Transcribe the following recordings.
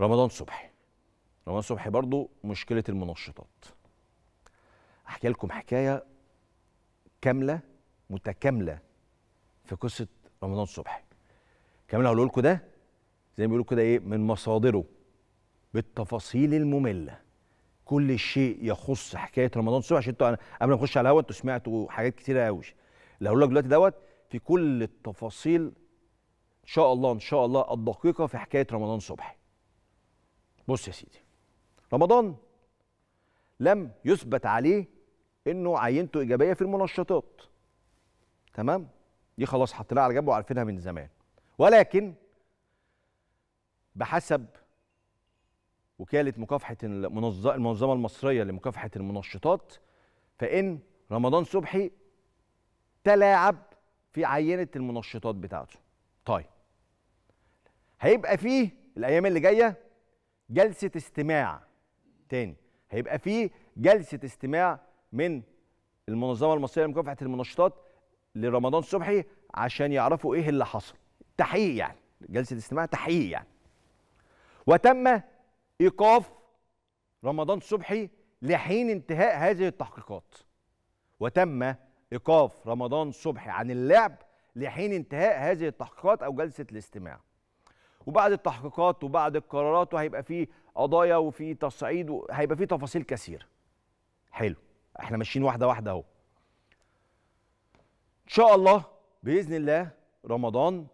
رمضان صبحي رمضان صبحي برضو مشكله المنشطات احكي لكم حكايه كامله متكامله في قصه رمضان صبحي كاملة هقول لكم ده زي ما بيقولوا كده ايه من مصادره بالتفاصيل الممله كل شيء يخص حكايه رمضان صبحي عشان انتوا قبل ما اخش على الهوا انتوا سمعتوا حاجات كتيره قوي اللي هقول لك دلوقتي دوت في كل التفاصيل ان شاء الله ان شاء الله الدقيقه في حكايه رمضان صبحي بص يا سيدي رمضان لم يثبت عليه انه عينته ايجابيه في المنشطات تمام دي خلاص حطيناها على جنب وعارفينها من زمان ولكن بحسب وكاله مكافحه المنظمه المصريه لمكافحه المنشطات فان رمضان صبحي تلاعب في عينه المنشطات بتاعته طيب هيبقى فيه الايام اللي جايه جلسه استماع تاني هيبقى في جلسه استماع من المنظمه المصريه لمكافحه المنشطات لرمضان صبحي عشان يعرفوا ايه اللي حصل تحقيق يعني جلسه استماع تحقيق يعني وتم ايقاف رمضان صبحي لحين انتهاء هذه التحقيقات وتم ايقاف رمضان صبحي عن اللعب لحين انتهاء هذه التحقيقات او جلسه الاستماع وبعد التحقيقات وبعد القرارات وهيبقى في قضايا وفي تصعيد وهيبقى في تفاصيل كثيره حلو احنا ماشيين واحده واحده اهو ان شاء الله باذن الله رمضان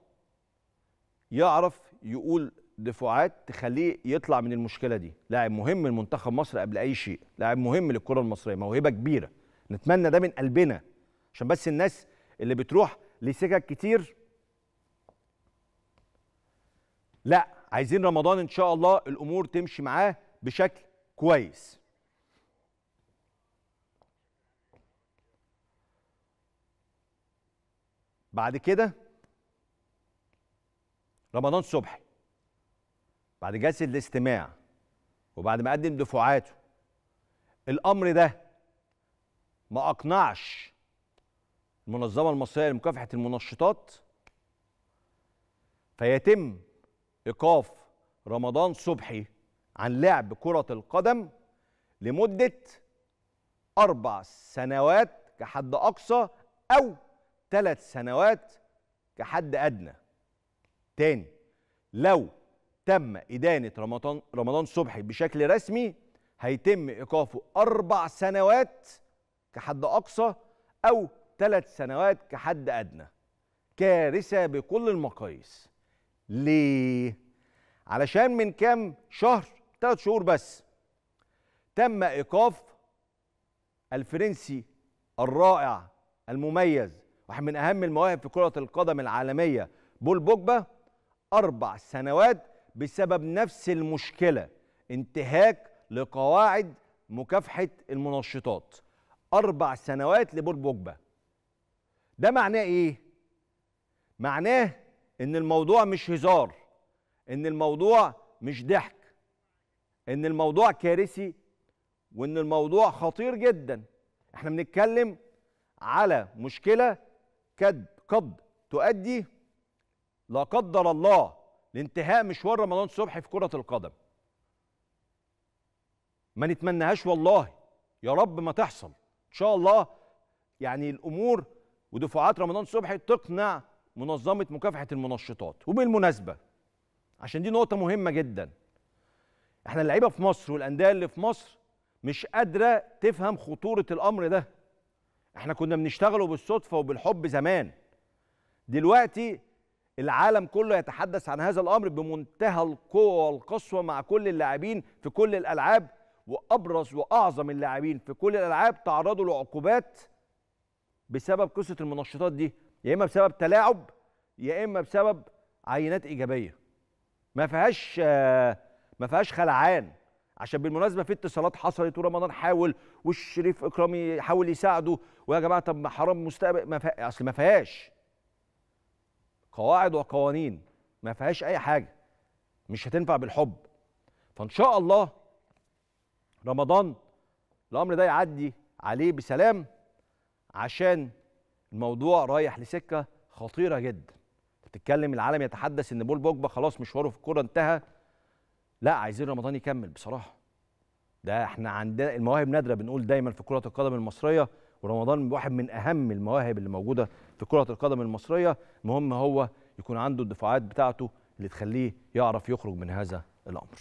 يعرف يقول دفاعات تخليه يطلع من المشكله دي لاعب مهم لمنتخب مصر قبل اي شيء لاعب مهم للكره المصريه موهبه كبيره نتمنى ده من قلبنا عشان بس الناس اللي بتروح لسكك كتير لا عايزين رمضان ان شاء الله الامور تمشي معاه بشكل كويس بعد كده رمضان صبحي بعد جلسه الاستماع وبعد ما قدم دفعاته الامر ده ما اقنعش المنظمه المصريه لمكافحه المنشطات فيتم ايقاف رمضان صبحي عن لعب كره القدم لمده اربع سنوات كحد اقصى او ثلاث سنوات كحد ادنى تاني لو تم إدانة رمضان رمضان صبحي بشكل رسمي هيتم إيقافه أربع سنوات كحد أقصى أو ثلاث سنوات كحد أدنى كارثة بكل المقاييس ليه؟ علشان من كام شهر ثلاث شهور بس تم ايقاف الفرنسي الرائع المميز واحد من اهم المواهب في كره القدم العالميه بول بوجبا اربع سنوات بسبب نفس المشكله انتهاك لقواعد مكافحه المنشطات اربع سنوات لبول بوجبا ده معناه ايه معناه ان الموضوع مش هزار ان الموضوع مش ضحك ان الموضوع كارثي وان الموضوع خطير جدا احنا بنتكلم على مشكله كد قد تؤدي لا قدر الله لانتهاء مشوار رمضان صبحي في كره القدم ما نتمنهاش والله يا رب ما تحصل ان شاء الله يعني الامور ودفعات رمضان صبحي تقنع منظمه مكافحه المنشطات وبالمناسبه عشان دي نقطه مهمه جدا احنا اللعيبه في مصر والانديه اللي في مصر مش قادره تفهم خطوره الامر ده احنا كنا بنشتغله بالصدفه وبالحب زمان دلوقتي العالم كله يتحدث عن هذا الامر بمنتهى القوه والقسوه مع كل اللاعبين في كل الالعاب وابرز واعظم اللاعبين في كل الالعاب تعرضوا لعقوبات بسبب قصه المنشطات دي يا اما بسبب تلاعب يا اما بسبب عينات ايجابيه ما فيهاش ما فيهاش خلعان عشان بالمناسبه في اتصالات حصلت ورمضان حاول والشريف اكرامي حاول يساعده ويا جماعه طب ما حرام مستقبل ما اصل ما فيهاش قواعد وقوانين ما فيهاش اي حاجه مش هتنفع بالحب فان شاء الله رمضان الامر ده يعدي عليه بسلام عشان الموضوع رايح لسكه خطيره جدا بتتكلم العالم يتحدث ان بول بوجبا خلاص مشواره في الكوره انتهى لا عايزين رمضان يكمل بصراحه ده احنا عندنا المواهب نادره بنقول دايما في كره القدم المصريه ورمضان واحد من اهم المواهب اللي موجوده في كره القدم المصريه المهم هو يكون عنده الدفاعات بتاعته اللي تخليه يعرف يخرج من هذا الامر